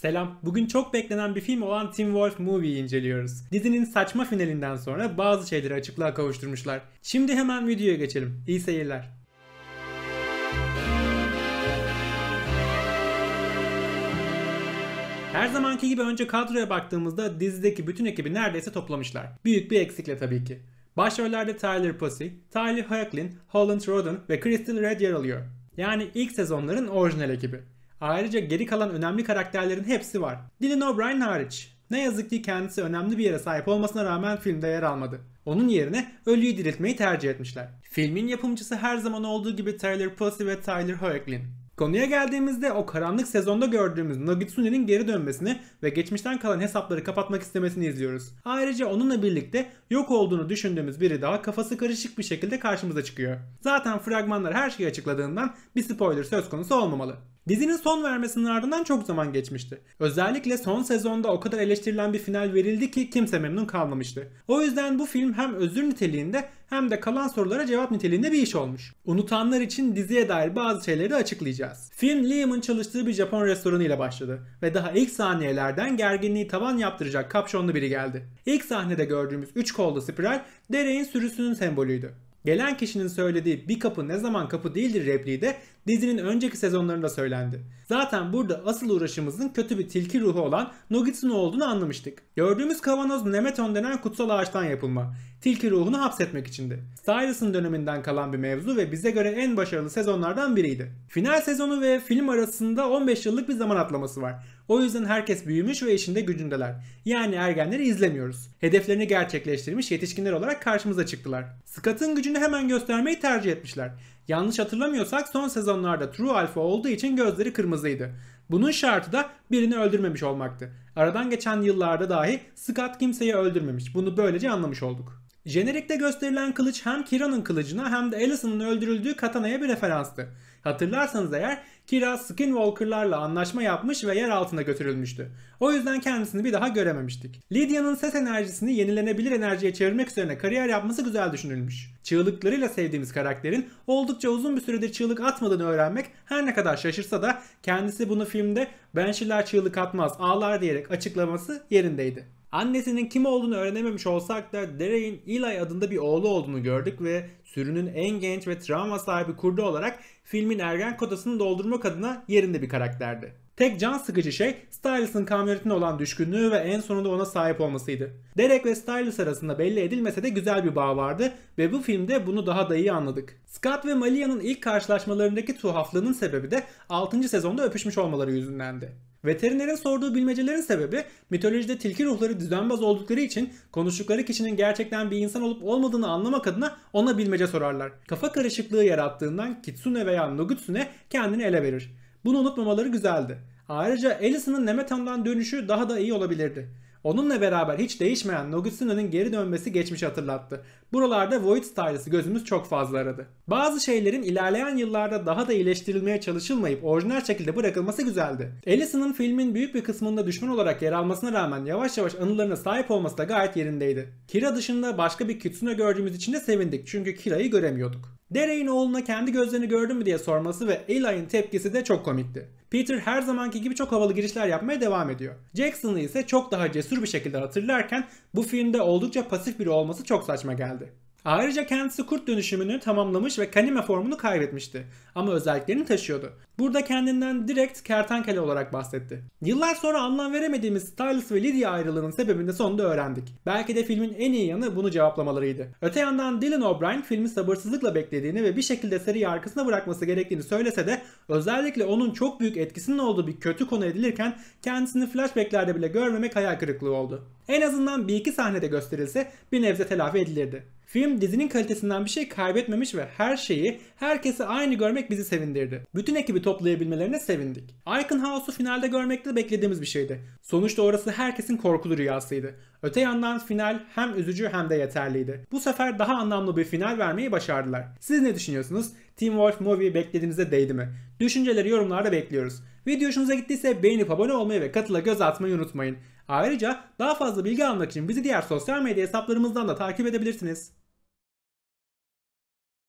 Selam. Bugün çok beklenen bir film olan Teen Wolf Movie'yi inceliyoruz. Dizinin saçma finalinden sonra bazı şeyleri açıklığa kavuşturmuşlar. Şimdi hemen videoya geçelim. İyi seyirler. Her zamanki gibi önce kadroya baktığımızda dizideki bütün ekibi neredeyse toplamışlar. Büyük bir eksikle tabii ki. Başrollerde Tyler Posey, Tyler Hoechlin, Holland Roden ve Crystal Red yer alıyor. Yani ilk sezonların orijinal ekibi. Ayrıca geri kalan önemli karakterlerin hepsi var. Dylan O'Brien hariç. Ne yazık ki kendisi önemli bir yere sahip olmasına rağmen filmde yer almadı. Onun yerine ölüyü diriltmeyi tercih etmişler. Filmin yapımcısı her zaman olduğu gibi Tyler Posey ve Tyler Hoechlin. Konuya geldiğimizde o karanlık sezonda gördüğümüz Nogitsune'nin geri dönmesini ve geçmişten kalan hesapları kapatmak istemesini izliyoruz. Ayrıca onunla birlikte yok olduğunu düşündüğümüz biri daha kafası karışık bir şekilde karşımıza çıkıyor. Zaten fragmanlar her şeyi açıkladığından bir spoiler söz konusu olmamalı. Dizinin son vermesinin ardından çok zaman geçmişti. Özellikle son sezonda o kadar eleştirilen bir final verildi ki kimse memnun kalmamıştı. O yüzden bu film hem özür niteliğinde hem de kalan sorulara cevap niteliğinde bir iş olmuş. Unutanlar için diziye dair bazı şeyleri de açıklayacağız. Film Liam'ın çalıştığı bir Japon restoranı ile başladı ve daha ilk saniyelerden gerginliği tavan yaptıracak kapşonlu biri geldi. İlk sahnede gördüğümüz üç kollu spiral dereğin sürüsünün sembolüydü. Gelen kişinin söylediği bir kapı ne zaman kapı değildir repliği de dizinin önceki sezonlarında söylendi. Zaten burada asıl uğraşımızın kötü bir tilki ruhu olan Nogitsuno olduğunu anlamıştık. Gördüğümüz kavanoz Nemeton denen kutsal ağaçtan yapılma tilki ruhunu hapsetmek içindi. Styles'ın döneminden kalan bir mevzu ve bize göre en başarılı sezonlardan biriydi. Final sezonu ve film arasında 15 yıllık bir zaman atlaması var. O yüzden herkes büyümüş ve işinde gücündeler. Yani ergenleri izlemiyoruz. Hedeflerini gerçekleştirmiş yetişkinler olarak karşımıza çıktılar. Scott'ın gücünü hemen göstermeyi tercih etmişler. Yanlış hatırlamıyorsak son sezonlarda True Alpha olduğu için gözleri kırmızıydı. Bunun şartı da birini öldürmemiş olmaktı. Aradan geçen yıllarda dahi Scott kimseyi öldürmemiş. Bunu böylece anlamış olduk. Jenerikte gösterilen kılıç hem Kira'nın kılıcına hem de Alicent'ın öldürüldüğü katanaya bir referanstı. Hatırlarsanız eğer Kira Skinwalker'larla anlaşma yapmış ve yer altına götürülmüştü. O yüzden kendisini bir daha görememiştik. Lydia'nın ses enerjisini yenilenebilir enerjiye çevirmek üzerine kariyer yapması güzel düşünülmüş. Çığlıklarıyla sevdiğimiz karakterin oldukça uzun bir süredir çığlık atmadığını öğrenmek her ne kadar şaşırsa da kendisi bunu filmde Banshee'ler çığlık atmaz ağlar diyerek açıklaması yerindeydi. Annesinin kim olduğunu öğrenememiş olsak da Derek'in Eli adında bir oğlu olduğunu gördük ve sürünün en genç ve travma sahibi kurdu olarak film filmin ergen kodasını doldurmak adına yerinde bir karakterdi. Tek can sıkıcı şey Stylus'ın kamyonetine olan düşkünlüğü ve en sonunda ona sahip olmasıydı. Derek ve Stylus arasında belli edilmese de güzel bir bağ vardı ve bu filmde bunu daha da iyi anladık. Scott ve Malia'nın ilk karşılaşmalarındaki tuhaflığının sebebi de 6. sezonda öpüşmüş olmaları yüzündendi. Veterinerin sorduğu bilmecelerin sebebi mitolojide tilki ruhları düzenbaz oldukları için konuştukları kişinin gerçekten bir insan olup olmadığını anlamak adına ona bilmece sorarlar. Kafa karışıklığı yarattığından Kitsune veya Nogutsune kendini ele verir. Bunu unutmamaları güzeldi. Ayrıca Alice'ın Nemetan'dan dönüşü daha da iyi olabilirdi. Onunla beraber hiç değişmeyen Nogitsuno'nun geri dönmesi geçmiş hatırlattı. Buralarda Void Styles'ı gözümüz çok fazla aradı. Bazı şeylerin ilerleyen yıllarda daha da iyileştirilmeye çalışılmayıp orijinal şekilde bırakılması güzeldi. Ellison'ın filmin büyük bir kısmında düşman olarak yer almasına rağmen yavaş yavaş anılarına sahip olması da gayet yerindeydi. Kira dışında başka bir Kitsune gördüğümüz için de sevindik çünkü Kira'yı göremiyorduk. Dere'in oğluna kendi gözlerini gördün mü diye sorması ve Eli'nin tepkisi de çok komikti. Peter her zamanki gibi çok havalı girişler yapmaya devam ediyor. Jackson'ı ise çok daha cesur bir şekilde hatırlarken bu filmde oldukça pasif biri olması çok saçma geldi. Ayrıca kendisi kurt dönüşümünü tamamlamış ve kanime formunu kaybetmişti. Ama özelliklerini taşıyordu. Burada kendinden direkt kertenkele olarak bahsetti. Yıllar sonra anlam veremediğimiz Stylus ve Lydia ayrılığının sebebini de sonunda öğrendik. Belki de filmin en iyi yanı bunu cevaplamalarıydı. Öte yandan Dylan O'Brien filmi sabırsızlıkla beklediğini ve bir şekilde seriyi arkasına bırakması gerektiğini söylese de özellikle onun çok büyük etkisinin olduğu bir kötü konu edilirken kendisini flashbacklerde bile görmemek hayal kırıklığı oldu. En azından bir iki sahnede gösterilse bir nebze telafi edilirdi. Film dizinin kalitesinden bir şey kaybetmemiş ve her şeyi herkese aynı görmek bizi sevindirdi. Bütün ekibi toplayabilmelerine sevindik. Icon House'u finalde görmekte beklediğimiz bir şeydi. Sonuçta orası herkesin korkulu rüyasıydı. Öte yandan final hem üzücü hem de yeterliydi. Bu sefer daha anlamlı bir final vermeyi başardılar. Siz ne düşünüyorsunuz? Team Wolf Movie beklediğinizde değdi mi? Düşünceleri yorumlarda bekliyoruz. Video hoşunuza gittiyse beğenip abone olmayı ve katıla göz atmayı unutmayın. Ayrıca daha fazla bilgi almak için bizi diğer sosyal medya hesaplarımızdan da takip edebilirsiniz.